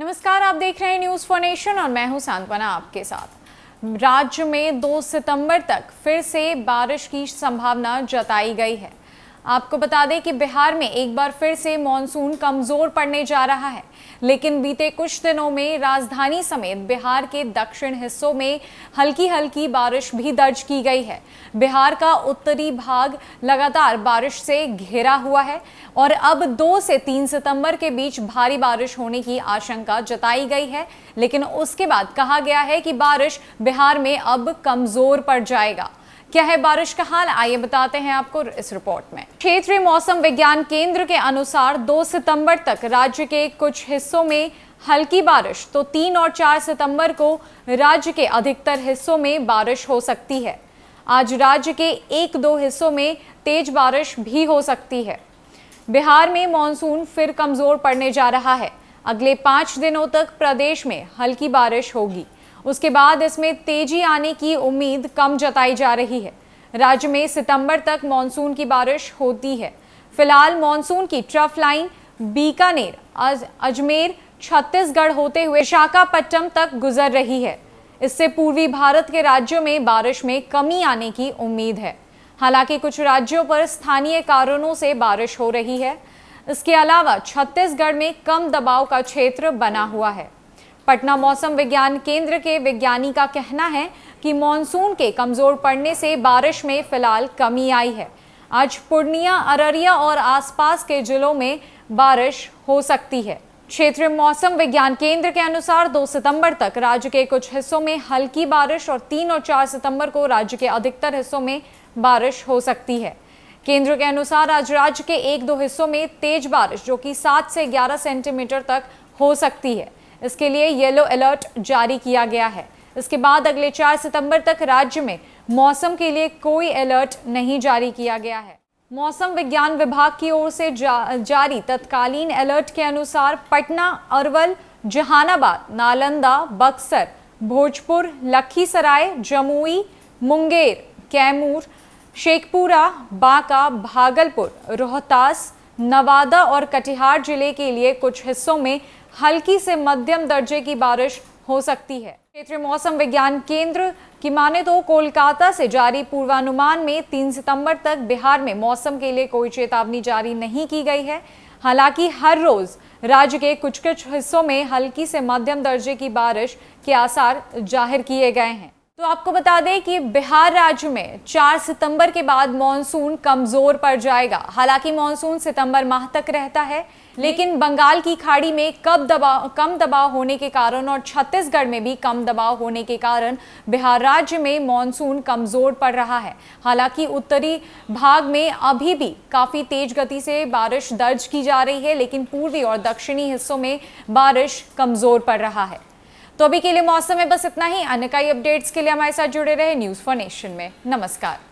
नमस्कार आप देख रहे हैं न्यूज फॉर नेशन और मैं हूं सांत्वना आपके साथ राज्य में 2 सितंबर तक फिर से बारिश की संभावना जताई गई है आपको बता दें कि बिहार में एक बार फिर से मानसून कमजोर पड़ने जा रहा है लेकिन बीते कुछ दिनों में राजधानी समेत बिहार के दक्षिण हिस्सों में हल्की हल्की बारिश भी दर्ज की गई है बिहार का उत्तरी भाग लगातार बारिश से घेरा हुआ है और अब दो से तीन सितंबर के बीच भारी बारिश होने की आशंका जताई गई है लेकिन उसके बाद कहा गया है कि बारिश बिहार में अब कमजोर पड़ जाएगा क्या है बारिश का हाल आइए बताते हैं आपको इस रिपोर्ट में क्षेत्रीय मौसम विज्ञान केंद्र के अनुसार 2 सितंबर तक राज्य के कुछ हिस्सों में हल्की बारिश तो 3 और 4 सितंबर को राज्य के अधिकतर हिस्सों में बारिश हो सकती है आज राज्य के एक दो हिस्सों में तेज बारिश भी हो सकती है बिहार में मानसून फिर कमजोर पड़ने जा रहा है अगले पाँच दिनों तक प्रदेश में हल्की बारिश होगी उसके बाद इसमें तेजी आने की उम्मीद कम जताई जा रही है राज्य में सितंबर तक मानसून की बारिश होती है फिलहाल मानसून की ट्रफ लाइन बीकानेर अज, अजमेर छत्तीसगढ़ होते हुए विशाखापट्टनम तक गुजर रही है इससे पूर्वी भारत के राज्यों में बारिश में कमी आने की उम्मीद है हालांकि कुछ राज्यों पर स्थानीय कारणों से बारिश हो रही है इसके अलावा छत्तीसगढ़ में कम दबाव का क्षेत्र बना हुआ है पटना मौसम विज्ञान केंद्र के विज्ञानी का कहना है कि मानसून के कमजोर पड़ने से बारिश में फिलहाल कमी आई है आज पूर्णिया अररिया और आसपास के जिलों में बारिश हो सकती है क्षेत्रीय मौसम विज्ञान केंद्र के अनुसार 2 सितंबर तक राज्य के कुछ हिस्सों में हल्की बारिश और 3 और 4 सितंबर को राज्य के अधिकतर हिस्सों में बारिश हो सकती है केंद्र के अनुसार आज राज्य के एक दो हिस्सों में तेज बारिश जो कि 7 से 11 सेंटीमीटर तक हो सकती है इसके लिए येलो अलर्ट जारी किया गया है इसके बाद अगले 4 सितंबर तक राज्य में मौसम के लिए कोई अलर्ट नहीं जारी किया गया है मौसम विज्ञान विभाग की ओर से जा, जारी तत्कालीन अलर्ट के अनुसार पटना अरवल जहानाबाद नालंदा बक्सर भोजपुर लखीसराय जमुई मुंगेर कैमूर शेखपुरा बांका भागलपुर रोहतास नवादा और कटिहार जिले के लिए कुछ हिस्सों में हल्की से मध्यम दर्जे की बारिश हो सकती है क्षेत्रीय मौसम विज्ञान केंद्र की माने तो कोलकाता से जारी पूर्वानुमान में 3 सितंबर तक बिहार में मौसम के लिए कोई चेतावनी जारी नहीं की गई है हालांकि हर रोज राज्य के कुछ कुछ हिस्सों में हल्की से मध्यम दर्जे की बारिश के आसार जाहिर किए गए हैं तो आपको बता दें कि बिहार राज्य में 4 सितंबर के बाद मानसून कमजोर पड़ जाएगा हालांकि मानसून सितंबर माह तक रहता है लेकिन बंगाल की खाड़ी में कब दबाव कम दबाव होने के कारण और छत्तीसगढ़ में भी कम दबाव होने के कारण बिहार राज्य में मानसून कमजोर पड़ रहा है हालांकि उत्तरी भाग में अभी भी काफी तेज गति से बारिश दर्ज की जा रही है लेकिन पूर्वी और दक्षिणी हिस्सों में बारिश कमजोर पड़ रहा है तो अभी के लिए मौसम में बस इतना ही अन्य कई अपडेट्स के लिए हमारे साथ जुड़े रहे न्यूज फॉर नेशन में नमस्कार